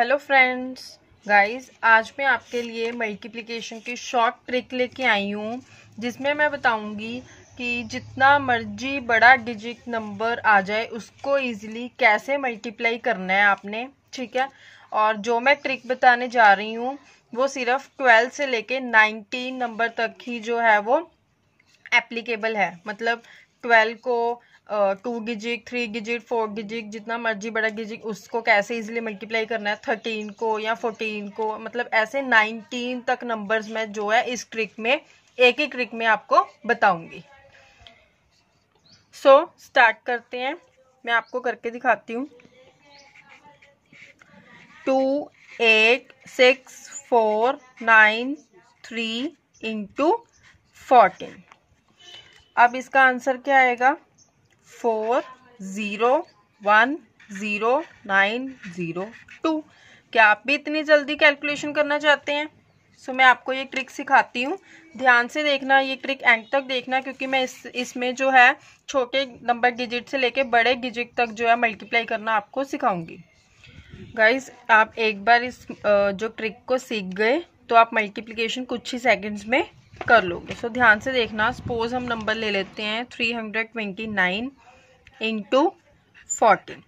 hello friends guys आज मैं आपके लिए मल्टीप्लिकेशन की शॉर्ट ट्रिक लेके आई हूँ जिसमें मैं बताऊँगी कि जितना मर्जी बड़ा डिजिट नंबर आ जाए उसको इजीली कैसे मल्टीप्लाई करना है आपने ठीक है और जो मैं ट्रिक बताने जा रही हूँ वो सिर्फ ट्वेल्व से लेके नाइनटीन नंबर तक ही जो है वो एप्लीकेबल है मतलब ट्वेल्व को टू गिजिक थ्री गिजिक फोर गिजिक जितना मर्जी बड़ा गिजिक उसको कैसे इजीली मल्टीप्लाई करना है थर्टीन को या फोर्टीन को मतलब ऐसे नाइनटीन तक नंबर्स मैं जो है इस ट्रिक में एक ही ट्रिक में आपको बताऊंगी सो so, स्टार्ट करते हैं मैं आपको करके दिखाती हूँ two eight six four nine three into fourteen अब इसका आंसर क्या आएगा four zero one zero nine zero two क्या आप भी इतनी जल्दी कैलकुलेशन करना चाहते हैं सो so, मैं आपको ये ट्रिक सिखाती हूँ ध्यान से देखना ये ट्रिक एंड तक देखना क्योंकि मैं इस इसमें जो है छोटे नंबर डिजिट से लेके बड़े डिजिट तक जो है मल्टीप्लाई करना आपको सिखाऊंगी गाइस आप एक बार इस जो ट्रिक को सीख गए तो आप मल्टीप्लिकेशन कुछ ही सेकंड्स में कर लोगे सो so, ध्यान से देखना सपोज हम नंबर ले लेते हैं three hundred twenty nine into fourteen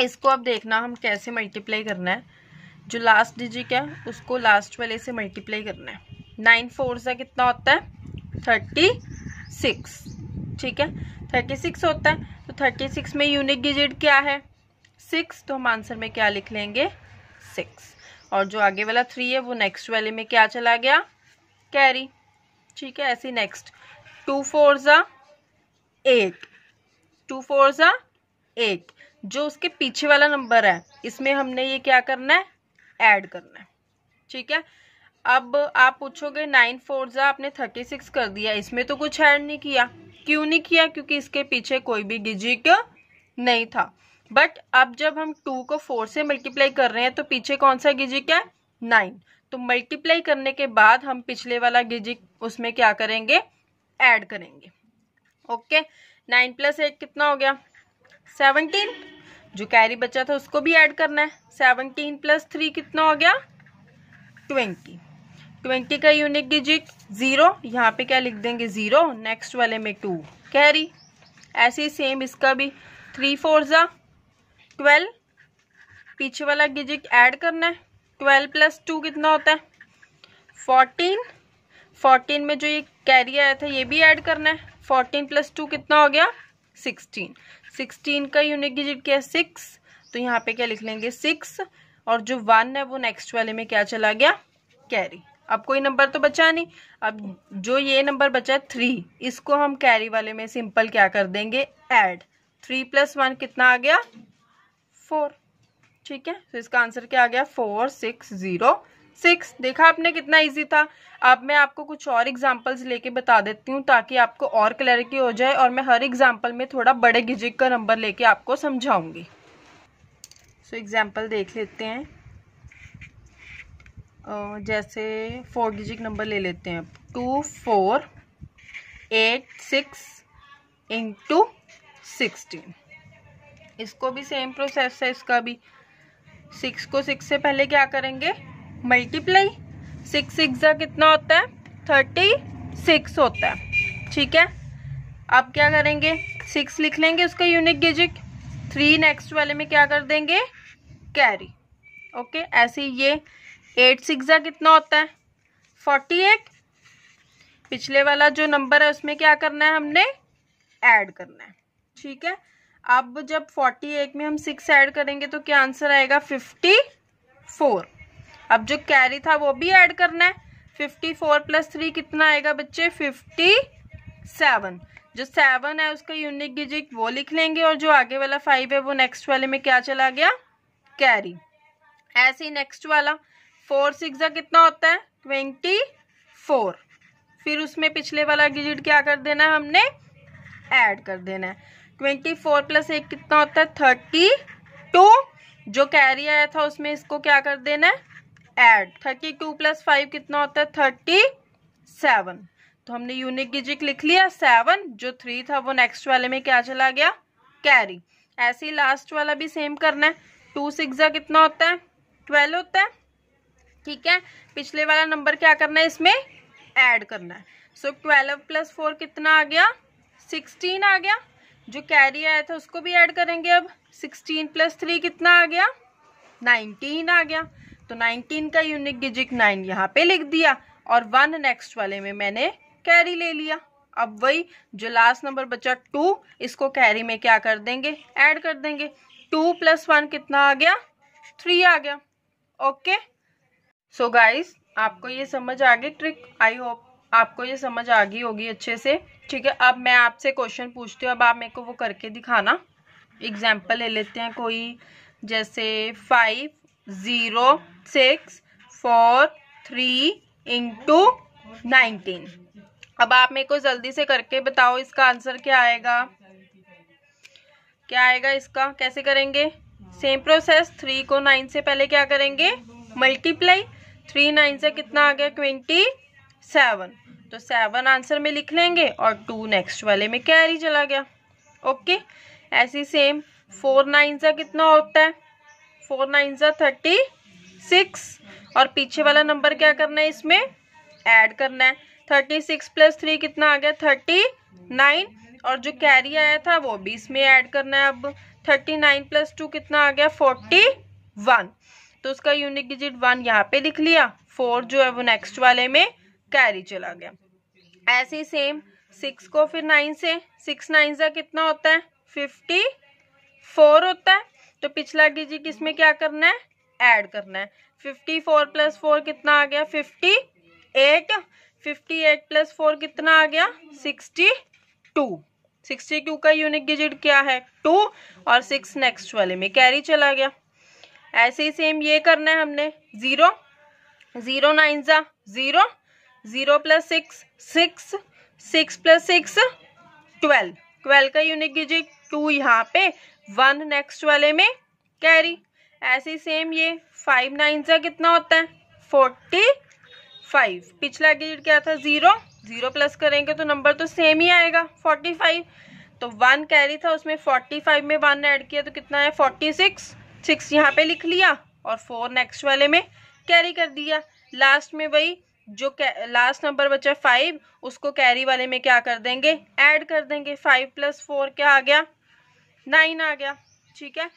इसको अब देखना हम कैसे मल्टीप्लाई करना है जो लास्ट डिजिट है उसको लास्ट वाले से मल्टीप्लाई करना है नाइन फोर से कितना होता है थर्टी सिक्स ठीक है थर्टी सिक्स होता है तो थर्टी सिक्स में यूनिक डिजिट क्या है सिक्स तो हम आंसर में क्या लिख लेंगे सिक्स और जो आगे वाला थ्री है वो नेक्स्ट वाले में क्या चला गया कैरी ठीक है ऐसी next two four are eight two four are eight जो उसके पीछे वाला नंबर है इसमें हमने ये क्या करना है ऐड करना है ठीक है अब आप पूछोगे नाइन फोर ज़ा आपने थर्टी सिक्स कर दिया इसमें तो कुछ ऐड नहीं किया क्यों नहीं किया क्योंकि इसके पीछे कोई भी डिजिट नहीं था बट अब जब हम टू को फोर से मल्टीप्लाई कर रहे हैं तो पीछे कौन सा डिजिट है नाइन तो मल्टीप्लाई करने के बाद हम पिछले वाला गिजिक उसमें क्या करेंगे ऐड करेंगे ओके नाइन प्लस एट कितना हो गया सेवनटीन जो कैरी बचा था उसको भी ऐड करना है सेवनटीन प्लस थ्री कितना हो गया ट्वेंटी ट्वेंटी का यूनिक डिजिट ज़ीरो यहाँ पे क्या लिख देंगे ज़ीरो नेक्स्ट वाले में टू कैरी ऐसे ही सेम इसका भी थ्री फोर ज़ा ट्वेल्व पीछे वाला डिजिट ऐड करना है ट्वेल्व प्लस टू कितना होता है फोर्टीन फोर्टीन में जो ये कैरी आया था ये भी ऐड करना है फोर्टीन प्लस टू कितना हो गया सिक्सटीन सिक्सटीन का यूनिट डिजिट क्या है सिक्स तो यहाँ पे क्या लिख लेंगे सिक्स और जो वन है वो नेक्स्ट वाले में क्या चला गया कैरी अब कोई नंबर तो बचा नहीं अब जो ये नंबर बचा है थ्री इसको हम कैरी वाले में सिंपल क्या कर देंगे ऐड थ्री प्लस वन कितना आ गया फोर ठीक है तो इसका आंसर क्या आ गया फोर सिक्स ज़ीरो सिक्स देखा आपने कितना इजी था अब मैं आपको कुछ और एग्जांपल्स लेके बता देती हूँ ताकि आपको और क्लैरिटी हो जाए और मैं हर एग्जांपल में थोड़ा बड़े गिजिक का नंबर लेके आपको समझाऊंगी सो so, एग्जांपल देख लेते हैं जैसे फोर गिजिक नंबर ले लेते हैं two four eight six into sixteen इसको भी सेम प्रोसेस है इसका भी सिक्स को सिक्स से पहले क्या करेंगे मल्टीप्लाई सिक्स सिक्स कितना होता है थर्टी सिक्स होता है ठीक है अब क्या करेंगे सिक्स लिख लेंगे उसका यूनिक डिजिट थ्री नेक्स्ट वाले में क्या कर देंगे कैरी ओके ऐसे ही ये एट सिक्स कितना होता है फोर्टी एट पिछले वाला जो नंबर है उसमें क्या करना है हमने ऐड करना है ठीक है अब जब फोर्टी एट में हम सिक्स ऐड करेंगे तो क्या आंसर आएगा फिफ्टी फोर अब जो कैरी था वो भी ऐड करना है फिफ्टी फोर प्लस थ्री कितना आएगा बच्चे फिफ्टी सेवन जो सेवन है उसका यूनिक डिजिट वो लिख लेंगे और जो आगे वाला फाइव है वो नेक्स्ट वाले में क्या चला गया कैरी ऐसे ही नेक्स्ट वाला फोर सिक्स कितना होता है ट्वेंटी फोर फिर उसमें पिछले वाला डिजिट क्या कर देना है हमने ऐड कर देना है ट्वेंटी फोर प्लस एक कितना होता है थर्टी टू जो कैरी आया था उसमें इसको क्या कर देना है add thirty two plus five कितना होता है थर्टी सेवन तो हमने यूनिक डिजिट लिख लिया सेवन जो थ्री था वो नेक्स्ट वाले में क्या चला गया कैरी ऐसे ही लास्ट वाला भी सेम करना है टू सिक्स कितना होता है ट्वेल्व होता है ठीक है पिछले वाला नंबर क्या करना है इसमें ऐड करना है सो ट्वेल्व प्लस फोर कितना आ गया सिक्सटीन आ गया जो कैरी आया था उसको भी ऐड करेंगे अब सिक्सटीन प्लस थ्री कितना आ गया नाइनटीन आ गया तो नाइनटीन का यूनिक डिजिट नाइन यहाँ पे लिख दिया और वन नेक्स्ट वाले में मैंने कैरी ले लिया अब वही जो लास्ट नंबर बचा टू इसको कैरी में क्या कर देंगे ऐड कर देंगे टू प्लस वन कितना आ गया थ्री आ गया ओके सो गाइज आपको ये समझ आ गई ट्रिक आई होप आपको ये समझ आ गई होगी अच्छे से ठीक है अब मैं आपसे क्वेश्चन पूछती हूँ अब आप मेरे को वो करके दिखाना एग्जाम्पल ले लेते हैं कोई जैसे five zero six four three into nineteen अब आप मेरे को जल्दी से करके बताओ इसका आंसर क्या आएगा क्या आएगा इसका कैसे करेंगे सेम प्रोसेस थ्री को नाइन से पहले क्या करेंगे मल्टीप्लाई थ्री नाइन से कितना आ गया ट्वेंटी सेवन तो सेवन आंसर में लिख लेंगे और टू नेक्स्ट वाले में कैरी चला गया ओके ऐसी सेम फोर नाइन सा कितना होता है four nine are thirty six और पीछे वाला नंबर क्या करना है इसमें ऐड करना है थर्टी सिक्स प्लस थ्री कितना आ गया थर्टी नाइन और जो कैरी आया था वो भी इसमें ऐड करना है अब थर्टी नाइन प्लस टू कितना आ गया फोर्टी वन तो उसका यूनिक डिजिट वन यहाँ पे लिख लिया फोर जो है वो नेक्स्ट वाले में कैरी चला गया ऐसे ही सेम सिक्स को फिर नाइन से सिक्स नाइन सा कितना होता है फिफ्टी फोर होता है तो पिछला डिजिट इसमें क्या करना है ऐड करना है फिफ्टी फोर प्लस फोर कितना आ गया fifty eight fifty eight plus four कितना आ गया सिक्सटी टू सिक्सटी टू का यूनिक डिजिट क्या है टू और सिक्स नेक्स्ट वाले में कैरी चला गया ऐसे ही सेम ये करना है हमने zero zero nine are zero zero plus six six six plus six twelve twelve का यूनिक डिजिट टू यहाँ पे वन नेक्स्ट वाले में कैरी ऐसे ही सेम ये फाइव नाइन सा कितना होता है फोर्टी फाइव पिछला डिजिट क्या था ज़ीरो ज़ीरो प्लस करेंगे तो नंबर तो सेम ही आएगा फोर्टी फाइव तो वन कैरी था उसमें फोर्टी फाइव में वन ऐड किया तो कितना है फोर्टी सिक्स सिक्स यहाँ पे लिख लिया और फोर नेक्स्ट वाले में कैरी कर दिया लास्ट में वही जो लास्ट नंबर बचा फाइव उसको कैरी वाले में क्या कर देंगे ऐड कर देंगे फाइव प्लस फोर क्या आ गया नाइन आ गया ठीक है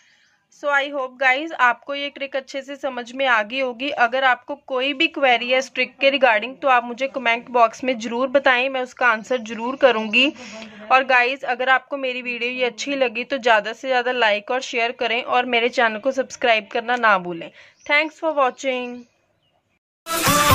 सो आई होप गाइज आपको ये ट्रिक अच्छे से समझ में आ गई होगी अगर आपको कोई भी क्वेरी है इस ट्रिक के रिगार्डिंग तो आप मुझे कमेंट बॉक्स में ज़रूर बताएं मैं उसका आंसर ज़रूर करूंगी और गाइज अगर आपको मेरी वीडियो ये अच्छी लगी तो ज़्यादा से ज़्यादा लाइक और शेयर करें और मेरे चैनल को सब्सक्राइब करना ना भूलें थैंक्स फॉर वॉचिंग